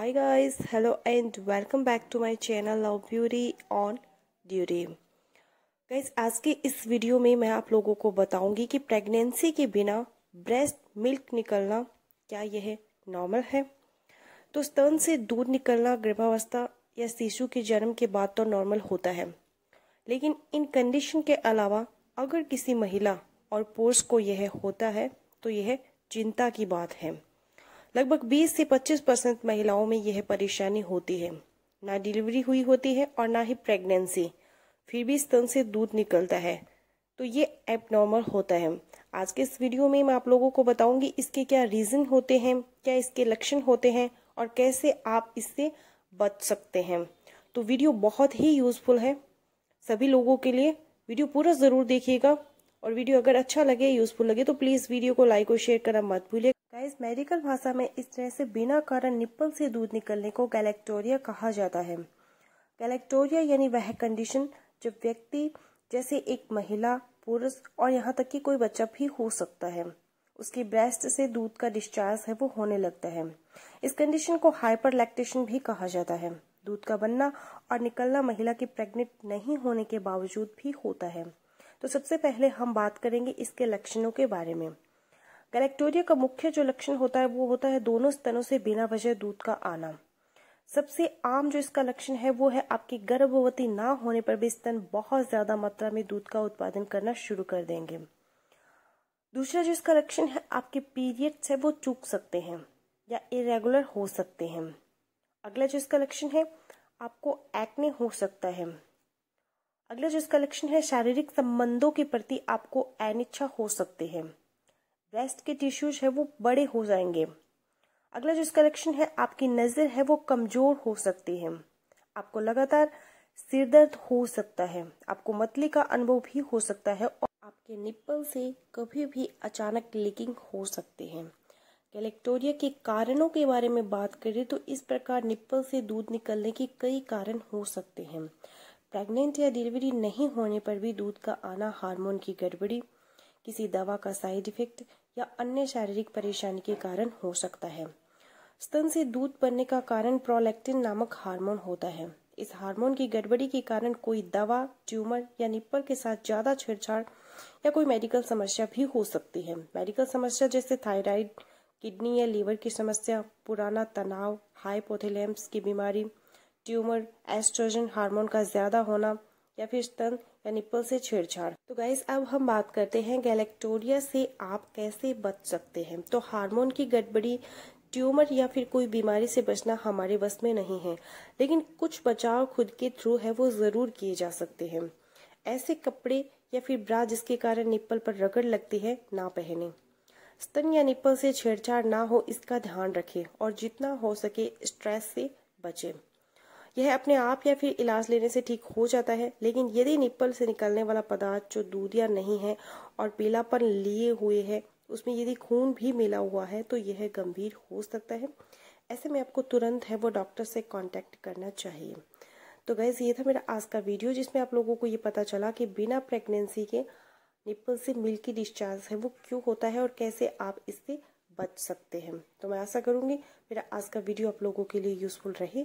hi guys hello and welcome back to my channel love beauty on duty guys आज के इस video में मैं आप लोगों को बताऊंगी कि प्रेगनेंसी के बिना ब्रेस्ट मिल्क निकलना क्या यह नॉर्मल है तो स्तन से दूध निकलना गर्भावस्था या शिशु के जन्म के बाद तो नॉर्मल होता है लेकिन इन कंडीशन के अलावा अगर किसी महिला और पुरुष को यह होता है तो यह चिंता की बात है लगभग 20 से 25 परसेंट महिलाओं में यह परेशानी होती है ना डिलीवरी हुई होती है और ना ही प्रेगनेंसी फिर भी स्तन से दूध निकलता है तो ये एबनॉर्मल होता है आज के इस वीडियो में मैं आप लोगों को बताऊंगी इसके क्या रीज़न होते हैं क्या इसके लक्षण होते हैं और कैसे आप इससे बच सकते हैं तो वीडियो बहुत ही यूज़फुल है सभी लोगों के लिए वीडियो पूरा ज़रूर देखिएगा और वीडियो अगर अच्छा लगे यूज़फुल लगे तो प्लीज़ वीडियो को लाइक और शेयर करना मत भूलिएगा गाइस मेडिकल भाषा में इस तरह से बिना कारण निप्पल से दूध निकलने को गैलेक्टोरिया कहा जाता है गैलेक्टोरिया यानी वह कंडीशन जब व्यक्ति जैसे एक महिला पुरुष और यहाँ तक कि कोई बच्चा भी हो सकता है उसके ब्रेस्ट से दूध का डिस्चार्ज है वो होने लगता है इस कंडीशन को हाइपर भी कहा जाता है दूध का बनना और निकलना महिला के प्रेग्नेंट नहीं होने के बावजूद भी होता है तो सबसे पहले हम बात करेंगे इसके लक्षणों के बारे में गैलेक्टोरिया का मुख्य जो लक्षण होता है वो होता है दोनों स्तनों से बिना वजह दूध का आना सबसे आम जो इसका लक्षण है वो है आपकी गर्भवती ना होने पर भी स्तन बहुत ज्यादा मात्रा में दूध का उत्पादन करना शुरू कर देंगे दूसरा जो इसका लक्षण है आपके पीरियड्स है वो चूक सकते हैं या इरेगुलर हो सकते हैं अगला जो इसका लक्षण है आपको एक्ने हो सकता है अगला जो इसका लक्षण है शारीरिक संबंधों के प्रति आपको अनिच्छा हो सकते है ब्रेस्ट के टिश्यूज है वो बड़े हो जाएंगे अगला जो करेक्शन है आपकी नज़र है वो कमज़ोर हो सकती है आपको लगातार सिर दर्द हो सकता है आपको मतली का अनुभव भी हो सकता है और आपके निप्पल से कभी भी अचानक लीकिंग हो सकती है कैलेक्टोरिया के कारणों के बारे में बात करें तो इस प्रकार निप्पल से दूध निकलने के कई कारण हो सकते हैं प्रेग्नेंट या डिलीवरी नहीं होने पर भी दूध का आना हार्मोन की गड़बड़ी किसी दवा का साइड इफेक्ट या अन्य शारीरिक परेशानी के कारण हो सकता है स्तन से दूध बनने का कारण प्रोलैक्टिन नामक हार्मोन होता है इस हार्मोन की गड़बड़ी के कारण कोई दवा ट्यूमर या निप्पल के साथ ज्यादा छेड़छाड़ या कोई मेडिकल समस्या भी हो सकती है मेडिकल समस्या जैसे थायराइड किडनी या लीवर की समस्या पुराना तनाव हाइपोथैलेम्स की बीमारी ट्यूमर एस्ट्रोजन हार्मोन का ज्यादा होना या फिर स्तन या निप्पल से छेड़छाड़ तो गाइस अब हम बात करते हैं गैलेक्टोरिया से आप कैसे बच सकते हैं तो हार्मोन की गड़बड़ी ट्यूमर या फिर कोई बीमारी से बचना हमारे बस में नहीं है लेकिन कुछ बचाव खुद के थ्रू है वो जरूर किए जा सकते हैं ऐसे कपड़े या फिर ब्रा जिसके कारण निप्पल पर रगड़ लगती है ना पहने स्तन या निप्पल से छेड़छाड़ ना हो इसका ध्यान रखें और जितना हो सके स्ट्रेस से बचें यह अपने आप या फिर इलाज लेने से ठीक हो जाता है लेकिन यदि निप्पल से निकलने वाला पदार्थ जो दूध या नहीं है और पीलापन लिए हुए है उसमें यदि खून भी मिला हुआ है तो यह गंभीर हो सकता है ऐसे में आपको तुरंत है वो डॉक्टर से कांटेक्ट करना चाहिए तो गैस ये था मेरा आज का वीडियो जिसमें आप लोगों को ये पता चला कि बिना प्रेगनेंसी के निप्पल से मिल्की डिस्चार्ज है वो क्यों होता है और कैसे आप इससे बच सकते हैं तो मैं आशा करूँगी मेरा आज का वीडियो आप लोगों के लिए यूज़फुल रहे